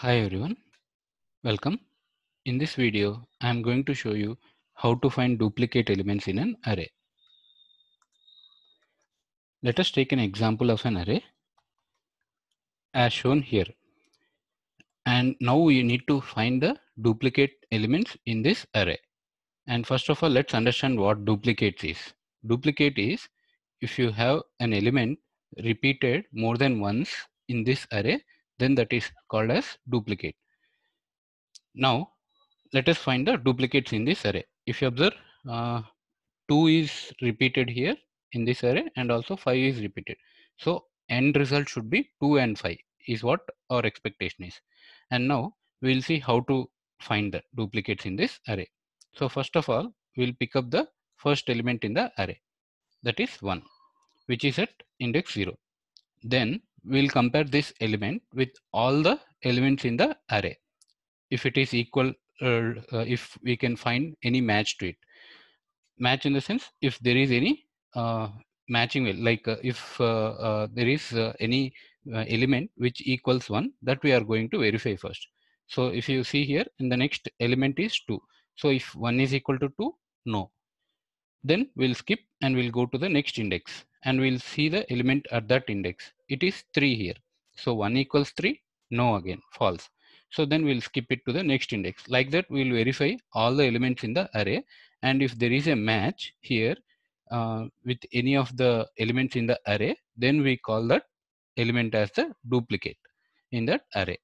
Hi everyone, welcome. In this video, I am going to show you how to find duplicate elements in an array. Let us take an example of an array as shown here. And now we need to find the duplicate elements in this array. And first of all, let's understand what duplicate is. Duplicate is if you have an element repeated more than once in this array, then that is called as duplicate. Now, let us find the duplicates in this array. If you observe, uh, 2 is repeated here in this array and also 5 is repeated. So, end result should be 2 and 5 is what our expectation is. And now, we will see how to find the duplicates in this array. So, first of all, we will pick up the first element in the array that is 1 which is at index 0. Then we'll compare this element with all the elements in the array. If it is equal, uh, uh, if we can find any match to it. Match in the sense, if there is any uh, matching, like uh, if uh, uh, there is any element which equals one, that we are going to verify first. So if you see here, in the next element is two. So if one is equal to two, no. Then we'll skip and we'll go to the next index and we'll see the element at that index. It is 3 here. So 1 equals 3, no again, false. So then we'll skip it to the next index. Like that, we'll verify all the elements in the array. And if there is a match here uh, with any of the elements in the array, then we call that element as the duplicate in that array.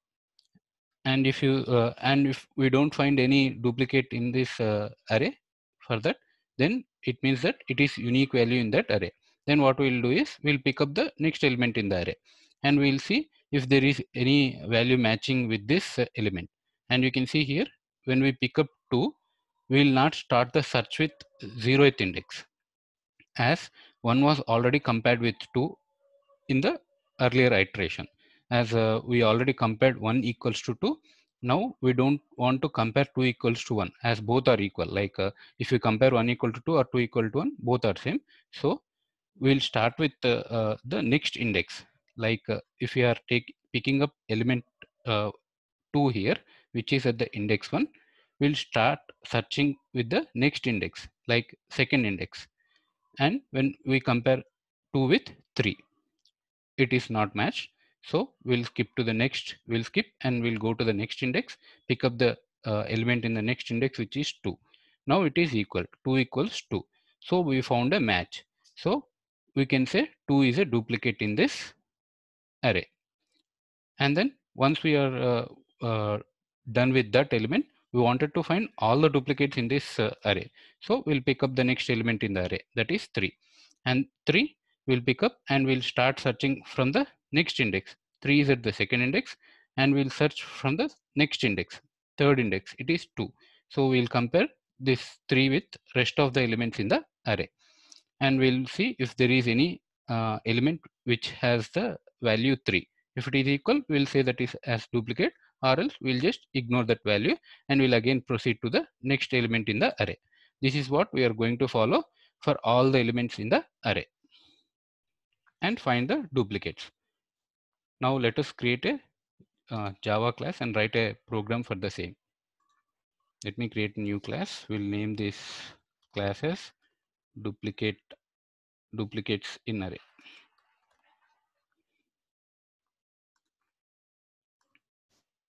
And if you uh, and if we don't find any duplicate in this uh, array for that, then it means that it is unique value in that array then what we'll do is we'll pick up the next element in the array and we'll see if there is any value matching with this uh, element and you can see here when we pick up 2 we'll not start the search with 0th index as 1 was already compared with 2 in the earlier iteration as uh, we already compared 1 equals to 2 now we don't want to compare 2 equals to 1 as both are equal like uh, if you compare 1 equal to 2 or 2 equal to 1 both are same so we'll start with uh, uh, the next index. Like uh, if we are take, picking up element 2 here, which is at the index 1, we'll start searching with the next index, like second index. And when we compare 2 with 3, it is not matched. So we'll skip to the next, we'll skip and we'll go to the next index, pick up the uh, element in the next index, which is 2. Now it is equal, 2 equals 2. So we found a match. So we can say 2 is a duplicate in this array. And then once we are uh, uh, done with that element, we wanted to find all the duplicates in this uh, array. So we'll pick up the next element in the array, that is 3. And 3 we'll pick up and we'll start searching from the next index. 3 is at the second index and we'll search from the next index, third index, it is 2. So we'll compare this 3 with rest of the elements in the array and we'll see if there is any uh, element which has the value 3 if it is equal we'll say that is as duplicate or else we'll just ignore that value and we'll again proceed to the next element in the array this is what we are going to follow for all the elements in the array and find the duplicates now let us create a uh, java class and write a program for the same let me create a new class we'll name this classes duplicate duplicates in array.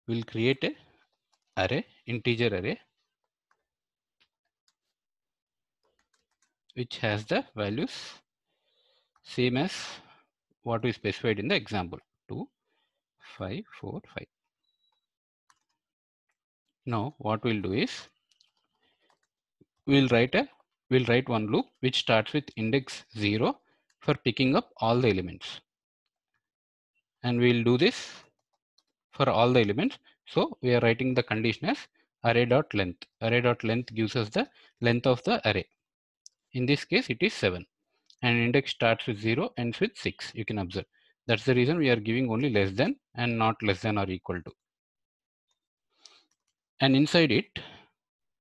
We'll create a array, integer array, which has the values same as what we specified in the example 2, 5, 4, 5. Now what we'll do is we'll write a we'll write one loop which starts with index 0 for picking up all the elements. And we'll do this for all the elements. So we are writing the condition as array.length. Array.length gives us the length of the array. In this case, it is 7. And index starts with 0, ends with 6. You can observe. That's the reason we are giving only less than and not less than or equal to. And inside it,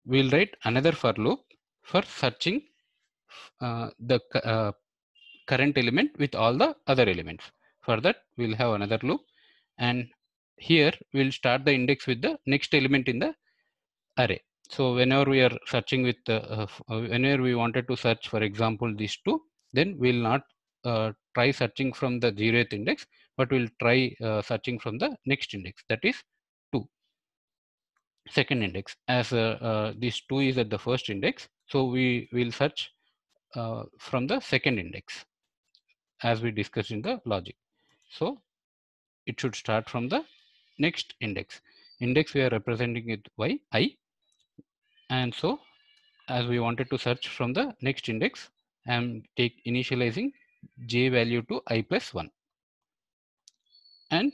we'll write another for loop for searching uh, the uh, current element with all the other elements. For that, we'll have another loop. And here, we'll start the index with the next element in the array. So whenever we are searching with, uh, uh, whenever we wanted to search, for example, these two, then we'll not uh, try searching from the zeroth index, but we'll try uh, searching from the next index, that is two, second index. As this two is at the first index, so we will search uh, from the second index as we discussed in the logic. So it should start from the next index. Index we are representing it by i. And so as we wanted to search from the next index, I'm take initializing j value to i plus 1. And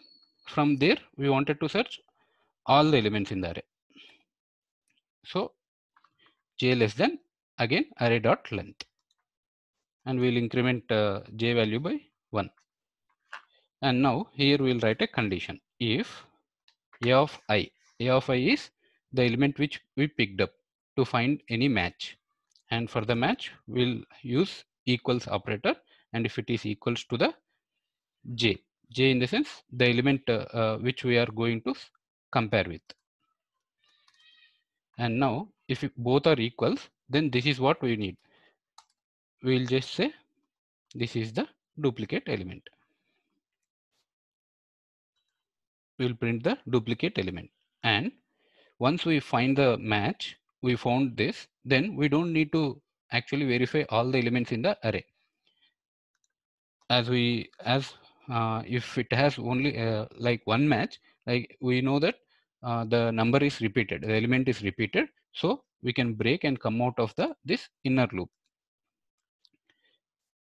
from there, we wanted to search all the elements in the array. So j less than again array dot length and we'll increment uh, j value by 1 and now here we'll write a condition if a of i a of i is the element which we picked up to find any match and for the match we'll use equals operator and if it is equals to the j j in the sense the element uh, uh, which we are going to compare with and now if both are equals, then this is what we need. We'll just say this is the duplicate element. We'll print the duplicate element. And once we find the match, we found this, then we don't need to actually verify all the elements in the array. As we, as uh, if it has only uh, like one match, like we know that uh, the number is repeated, the element is repeated. So we can break and come out of the this inner loop.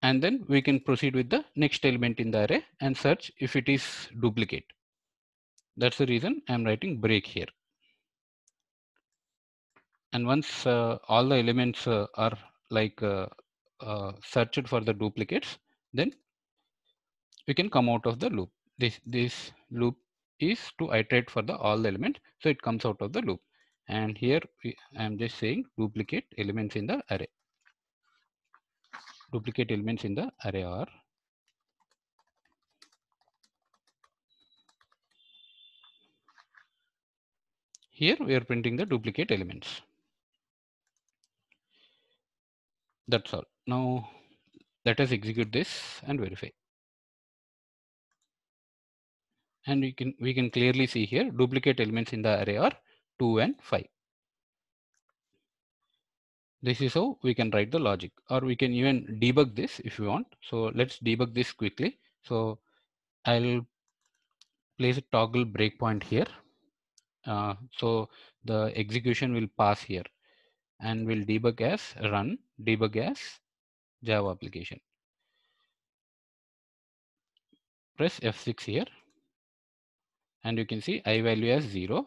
And then we can proceed with the next element in the array and search if it is duplicate. That's the reason I'm writing break here. And once uh, all the elements uh, are like uh, uh, searched for the duplicates, then we can come out of the loop. This, this loop is to iterate for the all the elements so it comes out of the loop and here we, i'm just saying duplicate elements in the array duplicate elements in the array are here we are printing the duplicate elements that's all now let us execute this and verify and we can we can clearly see here duplicate elements in the array are 2 and 5 this is how we can write the logic or we can even debug this if you want so let's debug this quickly so i'll place a toggle breakpoint here uh, so the execution will pass here and will debug as run debug as java application press f6 here and you can see i value as 0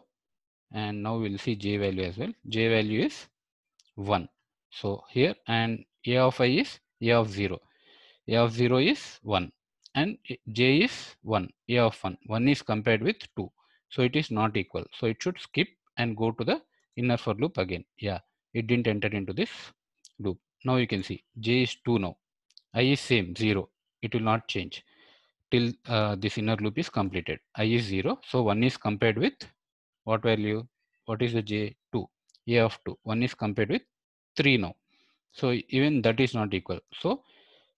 and now we'll see j value as well j value is 1 so here and a of i is a of 0 a of 0 is 1 and j is 1 a of 1 1 is compared with 2 so it is not equal so it should skip and go to the inner for loop again yeah it didn't enter into this loop now you can see j is 2 now i is same 0 it will not change till uh, this inner loop is completed. I is 0. So 1 is compared with what value? What is the J? 2. A of 2. 1 is compared with 3 now. So even that is not equal. So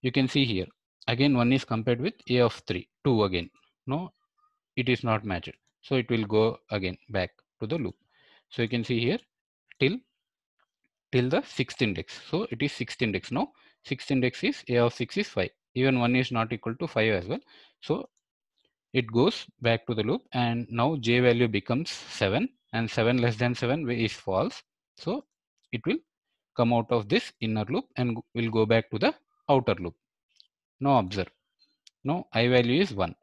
you can see here. Again 1 is compared with A of 3. 2 again. No, it is not matched. So it will go again back to the loop. So you can see here till till the sixth index. So it is sixth index now. Sixth index is A of 6 is 5 even 1 is not equal to 5 as well. So it goes back to the loop and now j value becomes 7 and 7 less than 7 is false. So it will come out of this inner loop and will go back to the outer loop. Now observe. Now i value is 1.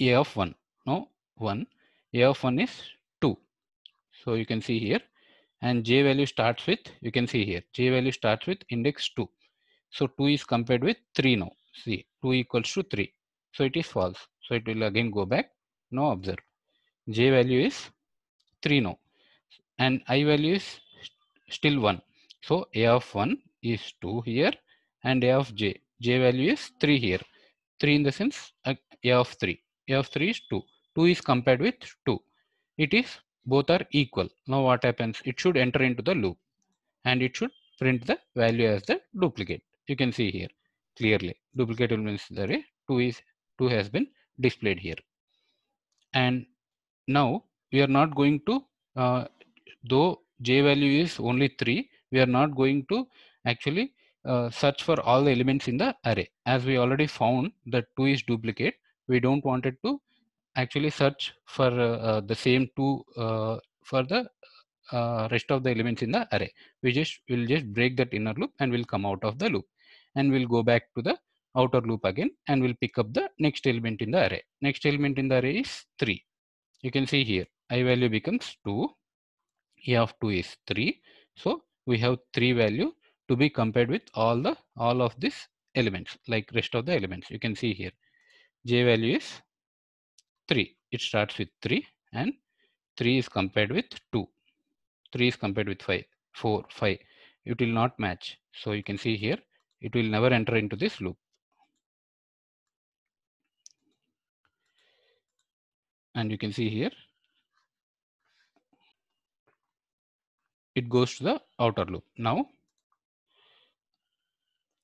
a of 1. Now 1. a of 1 is 2. So you can see here and j value starts with, you can see here, j value starts with index 2. So 2 is compared with 3 now. See, 2 equals to 3. So it is false. So it will again go back. Now observe. J value is 3 now. And I value is still 1. So A of 1 is 2 here and A of J. J value is 3 here. 3 in the sense uh, A of 3. A of 3 is 2. 2 is compared with 2. It is both are equal. Now what happens? It should enter into the loop and it should print the value as the duplicate you can see here clearly duplicative means the array 2 is 2 has been displayed here and now we are not going to uh, though j value is only 3 we are not going to actually uh, search for all the elements in the array as we already found that 2 is duplicate we don't want it to actually search for uh, uh the same 2 uh, for the uh, rest of the elements in the array we just will just break that inner loop and will come out of the loop and we'll go back to the outer loop again and we'll pick up the next element in the array. Next element in the array is 3. You can see here i value becomes 2, e of 2 is 3. So we have 3 value to be compared with all the all of these elements like rest of the elements. You can see here j value is 3. It starts with 3 and 3 is compared with 2. 3 is compared with 5, 4, 5. It will not match. So you can see here it will never enter into this loop. And you can see here, it goes to the outer loop. Now,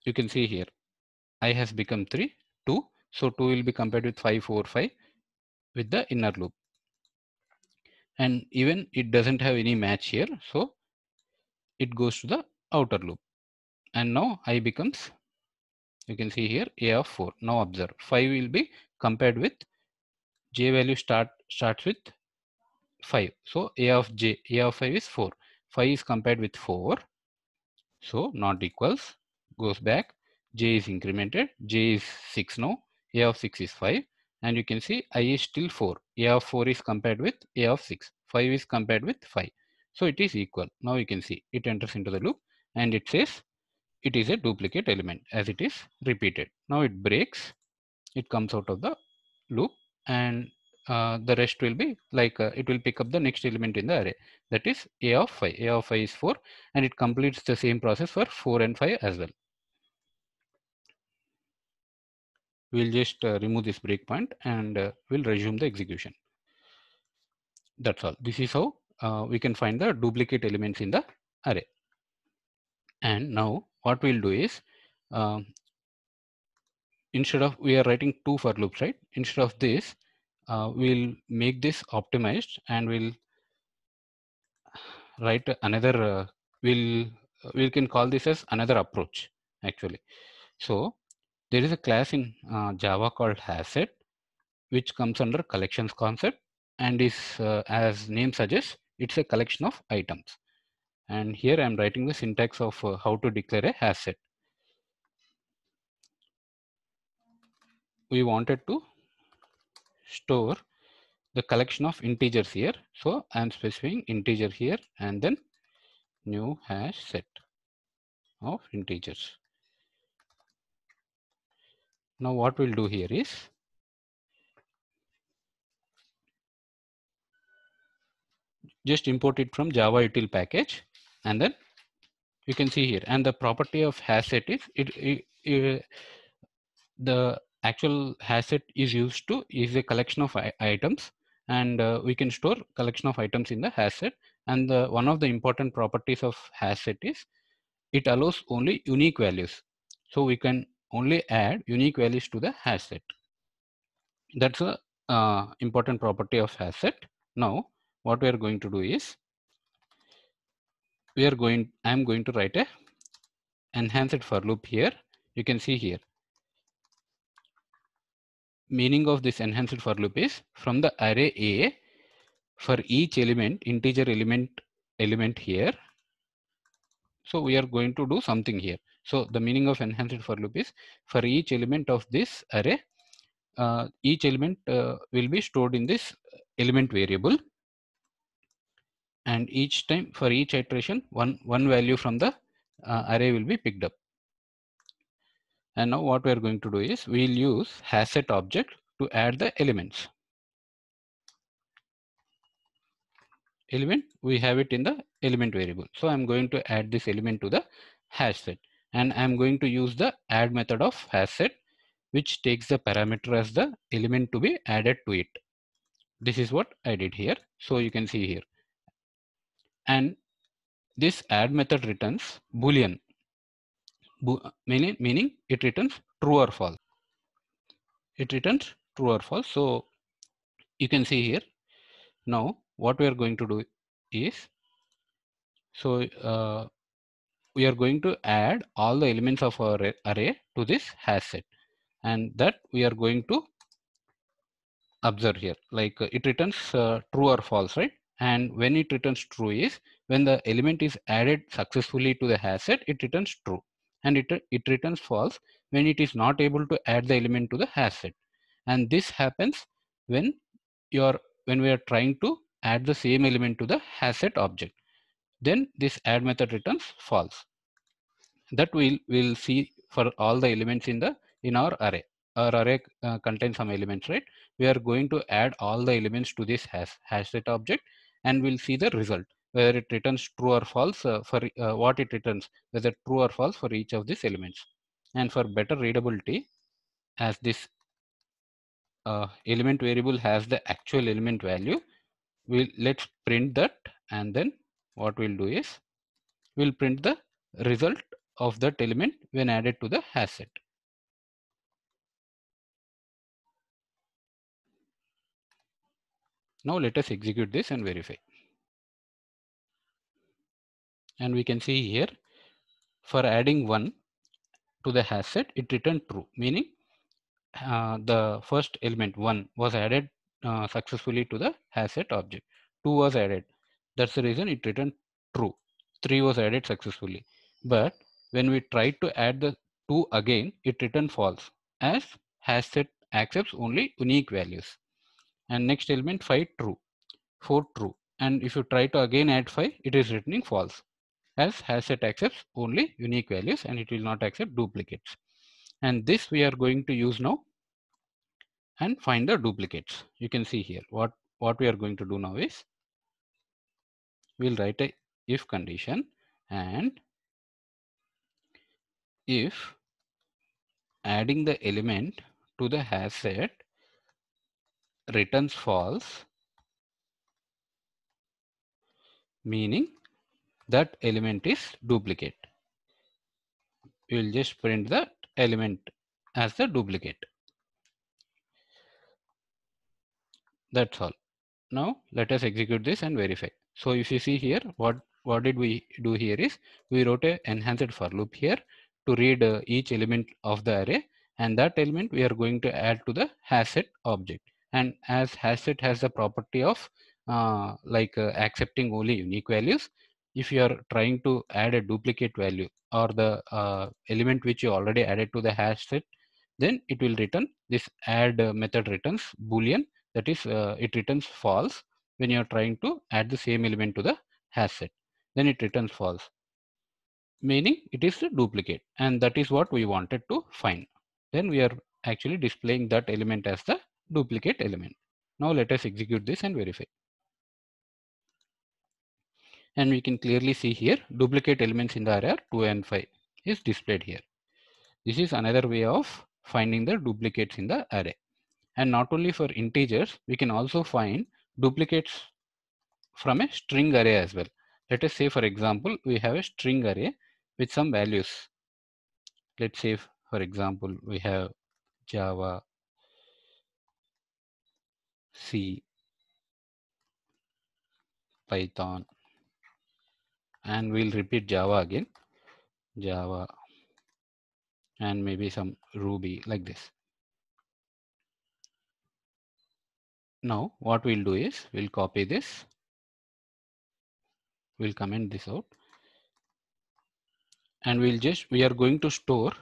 you can see here, i has become 3, 2. So 2 will be compared with 5, 4, 5 with the inner loop. And even it doesn't have any match here. So it goes to the outer loop and now i becomes you can see here a of 4 now observe 5 will be compared with j value start starts with 5 so a of j a of 5 is 4 5 is compared with 4 so not equals goes back j is incremented j is 6 now a of 6 is 5 and you can see i is still 4 a of 4 is compared with a of 6 5 is compared with 5 so it is equal now you can see it enters into the loop and it says it is a duplicate element as it is repeated. Now it breaks, it comes out of the loop and uh, the rest will be like uh, it will pick up the next element in the array that is a of 5 a of 5 is 4 and it completes the same process for 4 and 5 as well we'll just uh, remove this breakpoint and uh, we'll resume the execution that's all this is how uh, we can find the duplicate elements in the array and now what we'll do is uh, instead of we are writing two for loops right instead of this uh, we'll make this optimized and we'll write another uh, we'll we can call this as another approach actually so there is a class in uh, java called hasset which comes under collections concept and is uh, as name suggests it's a collection of items and here I'm writing the syntax of uh, how to declare a hash set. We wanted to store the collection of integers here. So I'm specifying integer here and then new hash set of integers. Now what we'll do here is just import it from Java util package and then you can see here and the property of hash set is it, it, it the actual hash set is used to is a collection of items and uh, we can store collection of items in the hash set and the, one of the important properties of hash set is it allows only unique values so we can only add unique values to the hash set that's a uh, important property of hash set now what we are going to do is we are going, I'm going to write a enhanced for loop here. You can see here. Meaning of this enhanced for loop is from the array A for each element, integer element, element here. So we are going to do something here. So the meaning of enhanced for loop is for each element of this array, uh, each element uh, will be stored in this element variable and each time for each iteration one one value from the uh, array will be picked up and now what we are going to do is we'll use hasset object to add the elements element we have it in the element variable so i'm going to add this element to the hash set and i'm going to use the add method of hash set which takes the parameter as the element to be added to it this is what i did here so you can see here and this add method returns boolean Bo meaning, meaning it returns true or false it returns true or false so you can see here now what we are going to do is so uh, we are going to add all the elements of our array to this hash set and that we are going to observe here like uh, it returns uh, true or false right and when it returns true is when the element is added successfully to the hash set it returns true and it, it returns false when it is not able to add the element to the hash set and this happens when you're when we are trying to add the same element to the hash set object then this add method returns false that we'll, we'll see for all the elements in the in our array our array uh, contains some elements right we are going to add all the elements to this hash, hash set object and we'll see the result whether it returns true or false uh, for uh, what it returns whether true or false for each of these elements and for better readability as this uh, element variable has the actual element value we'll let's print that and then what we'll do is we'll print the result of that element when added to the hash set Now let us execute this and verify. And we can see here for adding one to the hash set, it returned true, meaning uh, the first element one was added uh, successfully to the hash set object. Two was added. That's the reason it returned true. Three was added successfully. But when we tried to add the two again, it returned false as hash set accepts only unique values and next element 5 true 4 true and if you try to again add 5 it is returning false as hash set accepts only unique values and it will not accept duplicates and this we are going to use now and find the duplicates you can see here what what we are going to do now is we'll write a if condition and if adding the element to the hash set returns false, meaning that element is duplicate. You will just print that element as the duplicate. That's all. Now let us execute this and verify. So if you see here, what, what did we do here is we wrote a enhanced for loop here to read uh, each element of the array and that element we are going to add to the hash set object and as set has the property of uh, like uh, accepting only unique values, if you are trying to add a duplicate value or the uh, element which you already added to the hash set, then it will return this add uh, method returns boolean that is uh, it returns false when you are trying to add the same element to the hash set then it returns false meaning it is a duplicate and that is what we wanted to find then we are actually displaying that element as the duplicate element. Now let us execute this and verify. And we can clearly see here duplicate elements in the array 2 and 5 is displayed here. This is another way of finding the duplicates in the array. And not only for integers, we can also find duplicates from a string array as well. Let us say, for example, we have a string array with some values. Let's say, for example, we have Java C, Python, and we'll repeat Java again, Java, and maybe some Ruby like this. Now, what we'll do is we'll copy this. We'll comment this out. And we'll just, we are going to store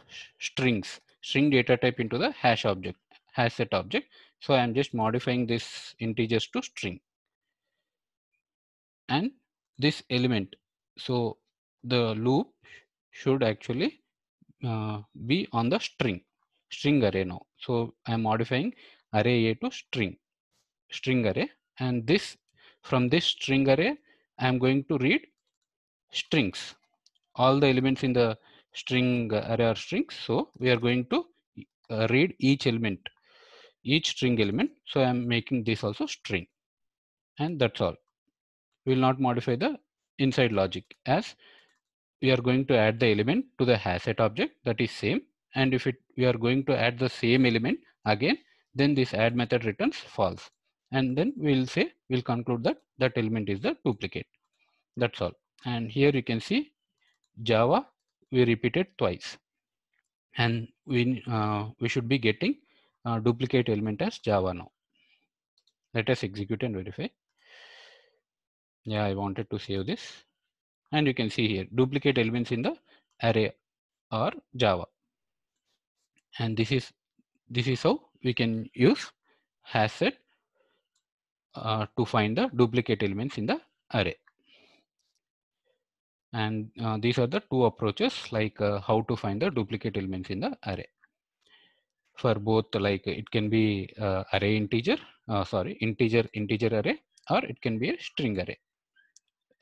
strings, string data type into the hash object, hash set object so I'm just modifying this integers to string and this element. So the loop should actually uh, be on the string, string array now. So I'm modifying array A to string, string array. And this from this string array, I'm going to read strings. All the elements in the string uh, array are strings. So we are going to uh, read each element each string element. So I'm making this also string and that's all. We will not modify the inside logic as we are going to add the element to the hasset object that is same. And if it, we are going to add the same element again, then this add method returns false. And then we'll say, we'll conclude that that element is the duplicate. That's all. And here you can see Java, we repeated twice and we uh, we should be getting duplicate element as Java now. Let us execute and verify. Yeah, I wanted to save this. And you can see here, duplicate elements in the array are Java. And this is this is how we can use hash uh, to find the duplicate elements in the array. And uh, these are the two approaches like uh, how to find the duplicate elements in the array for both like it can be uh, array integer, uh, sorry, integer integer array, or it can be a string array.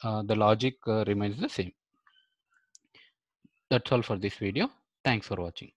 Uh, the logic uh, remains the same. That's all for this video. Thanks for watching.